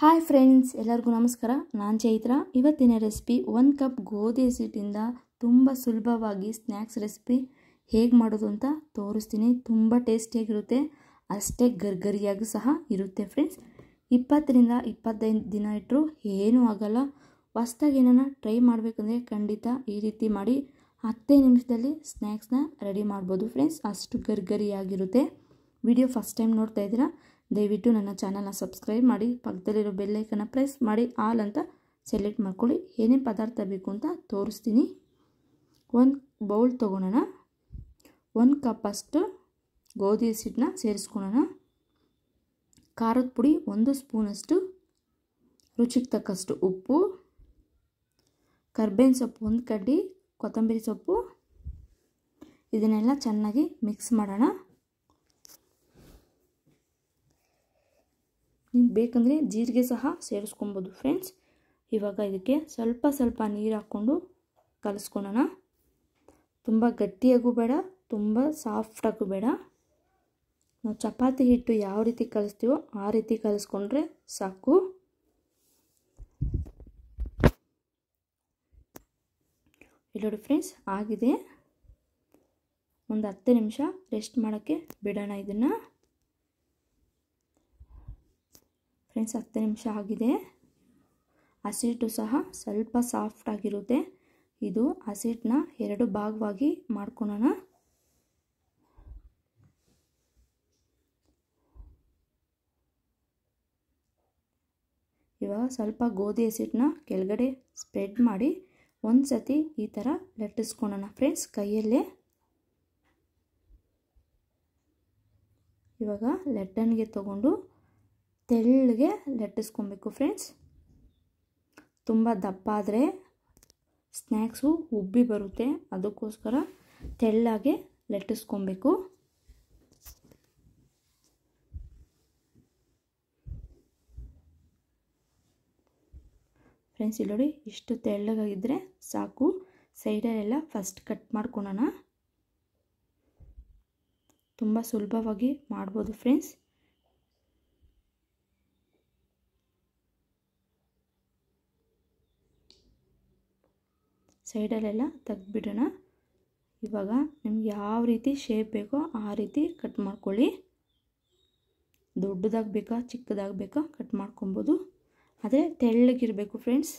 hi friends ಎಲ್ಲರಿಗೂ ನಮಸ್ಕಾರ ನಾನು ಚೈತ್ರ ಇವತ್ತಿನ ರೆಸಿಪಿ ಒಂದು ಕಪ್ ಗೋಧಿ ಹಸಿಟ್ಟಿಂದ ತುಂಬ ಸುಲಭವಾಗಿ ಸ್ನ್ಯಾಕ್ಸ್ ರೆಸಿಪಿ ಹೇಗೆ ಮಾಡೋದು ಅಂತ ತೋರಿಸ್ತೀನಿ ತುಂಬ ಟೇಸ್ಟಿಯಾಗಿರುತ್ತೆ ಅಷ್ಟೇ ಗರ್ಗರಿಯಾಗೂ ಸಹ ಇರುತ್ತೆ ಫ್ರೆಂಡ್ಸ್ ಇಪ್ಪತ್ತರಿಂದ ಇಪ್ಪತ್ತೈದು ದಿನ ಇಟ್ಟರು ಏನೂ ಆಗೋಲ್ಲ ಹೊಸ್ದಾಗಿ ಏನನ್ನ ಟ್ರೈ ಮಾಡಬೇಕಂದ್ರೆ ಖಂಡಿತ ಈ ರೀತಿ ಮಾಡಿ ಹತ್ತೇ ನಿಮಿಷದಲ್ಲಿ ಸ್ನ್ಯಾಕ್ಸ್ನ ರೆಡಿ ಮಾಡ್ಬೋದು ಫ್ರೆಂಡ್ಸ್ ಅಷ್ಟು ಗರ್ಗರಿಯಾಗಿರುತ್ತೆ ವಿಡಿಯೋ ಫಸ್ಟ್ ಟೈಮ್ ನೋಡ್ತಾ ಇದ್ದೀರಾ ದಯವಿಟ್ಟು ನನ್ನ ಚಾನಲ್ನ ಸಬ್ಸ್ಕ್ರೈಬ್ ಮಾಡಿ ಪಕ್ಕದಲ್ಲಿರೋ ಬೆಲ್ಲೈಕನ್ನ ಪ್ರೆಸ್ ಮಾಡಿ ಆಲ್ ಅಂತ ಸೆಲೆಕ್ಟ್ ಮಾಡ್ಕೊಳ್ಳಿ ಏನೇನು ಪದಾರ್ಥ ಬೇಕು ಅಂತ ತೋರಿಸ್ತೀನಿ ಒಂದು ಬೌಲ್ ತೊಗೊಳೋಣ ಒಂದು ಅಷ್ಟು ಗೋಧಿ ಹಸಿಟ್ಟನ್ನ ಸೇರಿಸ್ಕೊಳೋಣ ಖಾರದ ಪುಡಿ ಒಂದು ಸ್ಪೂನಷ್ಟು ರುಚಿಗೆ ತಕ್ಕಷ್ಟು ಉಪ್ಪು ಕರ್ಬೇವಿನ ಸೊಪ್ಪು ಒಂದು ಕಡ್ಡಿ ಕೊತ್ತಂಬರಿ ಸೊಪ್ಪು ಇದನ್ನೆಲ್ಲ ಚೆನ್ನಾಗಿ ಮಿಕ್ಸ್ ಮಾಡೋಣ ಬೇಕಂದರೆ ಜೀರಿಗೆ ಸಹ ಸೇರಿಸ್ಕೊಬೋದು ಫ್ರೆಂಡ್ಸ್ ಇವಾಗ ಇದಕ್ಕೆ ಸ್ವಲ್ಪ ಸ್ವಲ್ಪ ನೀರು ಹಾಕ್ಕೊಂಡು ಕಲಿಸ್ಕೊಳೋಣ ತುಂಬ ಗಟ್ಟಿಯಾಗೂ ಬೇಡ ತುಂಬ ಸಾಫ್ಟಾಗೂ ಬೇಡ ನಾವು ಚಪಾತಿ ಹಿಟ್ಟು ಯಾವ ರೀತಿ ಕಲಿಸ್ತೀವೋ ಆ ರೀತಿ ಕಲಿಸ್ಕೊಂಡ್ರೆ ಸಾಕು ಇಲ್ಲಿ ನೋಡಿ ಫ್ರೆಂಡ್ಸ್ ಆಗಿದೆ ಒಂದು ಹತ್ತು ನಿಮಿಷ ರೆಸ್ಟ್ ಮಾಡೋಕ್ಕೆ ಬಿಡೋಣ ಇದನ್ನು ಫ್ರೆಂಡ್ಸ್ ಹತ್ತು ನಿಮಿಷ ಆಗಿದೆ ಹಸಿಟ್ಟು ಸಹ ಸ್ವಲ್ಪ ಸಾಫ್ಟ್ ಆಗಿರುತ್ತೆ ಇದು ಹಸಿಟ್ಟನ್ನ ಎರಡು ಭಾಗವಾಗಿ ಮಾಡ್ಕೊಳ್ಳೋಣ ಇವಾಗ ಸ್ವಲ್ಪ ಗೋಧಿ ಹಸಿಟ್ಟನ್ನ ಕೆಳಗಡೆ ಸ್ಪ್ರೆಡ್ ಮಾಡಿ ಒಂದು ಸತಿ ಈ ಥರ ಲಟ್ಟಿಸ್ಕೊಳ್ಳೋಣ ಫ್ರೆಂಡ್ಸ್ ಕೈಯಲ್ಲೇ ಇವಾಗ ಲಟ್ಟಣಿಗೆ ತಗೊಂಡು ತೆಳ್ಳಗೆ ಲಟ್ಟಿಸ್ಕೊಬೇಕು ಫ್ರೆಂಡ್ಸ್ ತುಂಬ ದಪ್ಪ ಆದರೆ ಸ್ನ್ಯಾಕ್ಸು ಉಬ್ಬಿ ಬರುತ್ತೆ ಅದಕ್ಕೋಸ್ಕರ ತೆಳ್ಳಗೆ ಲಟ್ಟಿಸ್ಕೊಬೇಕು ಫ್ರೆಂಡ್ಸ್ ಇಲ್ಲಿ ನೋಡಿ ಇಷ್ಟು ತೆಳ್ಳಗಾಗಿದ್ದರೆ ಸಾಕು ಸೈಡಲ್ಲೆಲ್ಲ ಫಸ್ಟ್ ಕಟ್ ಮಾಡ್ಕೊಳೋಣ ತುಂಬ ಸುಲಭವಾಗಿ ಮಾಡ್ಬೋದು ಫ್ರೆಂಡ್ಸ್ ಸೈಡಲ್ಲೆಲ್ಲ ತೆಗ್ದುಬಿಡೋಣ ಇವಾಗ ನಿಮ್ಗೆ ಯಾವ ರೀತಿ ಶೇಪ್ ಬೇಕೋ ಆ ರೀತಿ ಕಟ್ ಮಾಡ್ಕೊಳ್ಳಿ ದೊಡ್ಡದಾಗಿ ಬೇಕಾ ಚಿಕ್ಕದಾಗಿ ಬೇಕಾ ಕಟ್ ಮಾಡ್ಕೊಬೋದು ಅದೇ ತೆಳ್ಳಗಿರಬೇಕು ಫ್ರೆಂಡ್ಸ್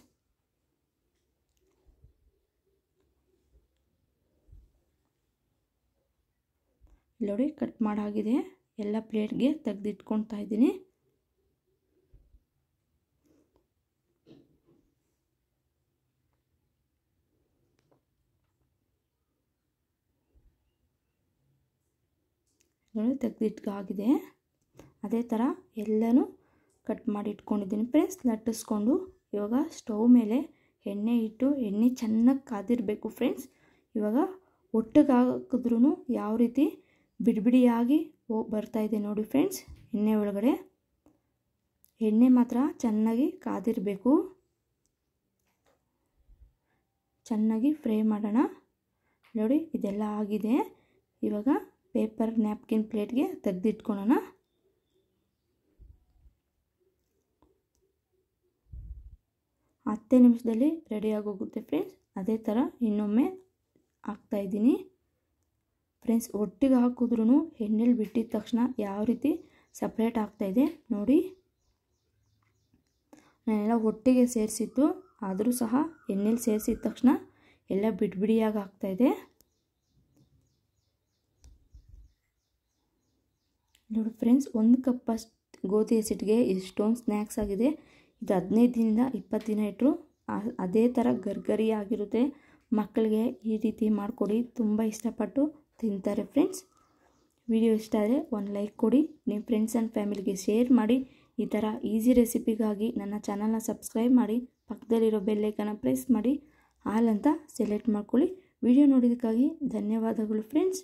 ನೋಡಿ ಕಟ್ ಮಾಡಾಗಿದೆ ಎಲ್ಲ ಪ್ಲೇಟ್ಗೆ ತೆಗೆದಿಟ್ಕೊಳ್ತಾ ಇದ್ದೀನಿ ತೆಗೆದಿಟ್ಟಾಗಿದೆ ಅದೇ ಥರ ಎಲ್ಲನೂ ಕಟ್ ಮಾಡಿ ಇಟ್ಕೊಂಡಿದ್ದೀನಿ ಫ್ರೆಂಡ್ಸ್ ಲಟ್ಟಿಸ್ಕೊಂಡು ಇವಾಗ ಸ್ಟವ್ ಮೇಲೆ ಎಣ್ಣೆ ಇಟ್ಟು ಎಣ್ಣೆ ಚೆನ್ನಾಗಿ ಕಾದಿರಬೇಕು ಫ್ರೆಂಡ್ಸ್ ಇವಾಗ ಒಟ್ಟಿಗೆ ಯಾವ ರೀತಿ ಬಿಡಿಬಿಡಿಯಾಗಿ ಹೋಗಿ ಬರ್ತಾಯಿದೆ ನೋಡಿ ಫ್ರೆಂಡ್ಸ್ ಎಣ್ಣೆ ಒಳಗಡೆ ಎಣ್ಣೆ ಮಾತ್ರ ಚೆನ್ನಾಗಿ ಕಾದಿರಬೇಕು ಚೆನ್ನಾಗಿ ಫ್ರೈ ಮಾಡೋಣ ನೋಡಿ ಇದೆಲ್ಲ ಆಗಿದೆ ಇವಾಗ ಪೇಪರ್ ನ್ಯಾಪ್ಕಿನ್ ಪ್ಲೇಟ್ಗೆ ತೆಗೆದಿಟ್ಕೊಳ್ಳೋಣ ಹತ್ತೇ ನಿಮಿಷದಲ್ಲಿ ಹೋಗುತ್ತೆ ಫ್ರೆಂಡ್ಸ್ ಅದೇ ಥರ ಇನ್ನೊಮ್ಮೆ ಹಾಕ್ತಾಯಿದ್ದೀನಿ ಫ್ರೆಂಡ್ಸ್ ಒಟ್ಟಿಗೆ ಹಾಕಿದ್ರೂ ಎಣ್ಣೆಲಿ ಬಿಟ್ಟಿದ ತಕ್ಷಣ ಯಾವ ರೀತಿ ಸಪ್ರೇಟ್ ಆಗ್ತಾಯಿದೆ ನೋಡಿ ನಾನೆಲ್ಲ ಒಟ್ಟಿಗೆ ಸೇರಿಸಿದ್ದು ಆದರೂ ಸಹ ಎಣ್ಣೆಲಿ ಸೇರಿಸಿದ ತಕ್ಷಣ ಎಲ್ಲ ಬಿಡ್ಬಿಡಿಯಾಗಿ ಆಗ್ತಾಯಿದೆ ನೋಡಿ ಫ್ರೆಂಡ್ಸ್ ಒಂದು ಕಪ್ ಗೋಧಿ ಹಸಿಟ್ಟಿಗೆ ಎಷ್ಟೊಂದು ಸ್ನ್ಯಾಕ್ಸ್ ಆಗಿದೆ ಇದು ಹದಿನೈದು ದಿನದಿಂದ ಇಪ್ಪತ್ತು ದಿನ ಇಟ್ಟರು ಅದೇ ಥರ ಗರ್ಗರಿ ಆಗಿರುತ್ತೆ ಮಕ್ಕಳಿಗೆ ಈ ರೀತಿ ಮಾಡಿಕೊಡಿ ತುಂಬ ಇಷ್ಟಪಟ್ಟು ತಿಂತಾರೆ ಫ್ರೆಂಡ್ಸ್ ವಿಡಿಯೋ ಇಷ್ಟ ಆದರೆ ಒಂದು ಲೈಕ್ ಕೊಡಿ ನಿಮ್ಮ ಫ್ರೆಂಡ್ಸ್ ಆ್ಯಂಡ್ ಫ್ಯಾಮಿಲಿಗೆ ಶೇರ್ ಮಾಡಿ ಈ ಥರ ಈಸಿ ರೆಸಿಪಿಗಾಗಿ ನನ್ನ ಚಾನಲ್ನ ಸಬ್ಸ್ಕ್ರೈಬ್ ಮಾಡಿ ಪಕ್ಕದಲ್ಲಿರೋ ಬೆಲ್ಲೈಕನ್ನ ಪ್ರೆಸ್ ಮಾಡಿ ಹಾಲ್ ಅಂತ ಸೆಲೆಕ್ಟ್ ಮಾಡ್ಕೊಳ್ಳಿ ವಿಡಿಯೋ ನೋಡಿದ್ದಕ್ಕಾಗಿ ಧನ್ಯವಾದಗಳು ಫ್ರೆಂಡ್ಸ್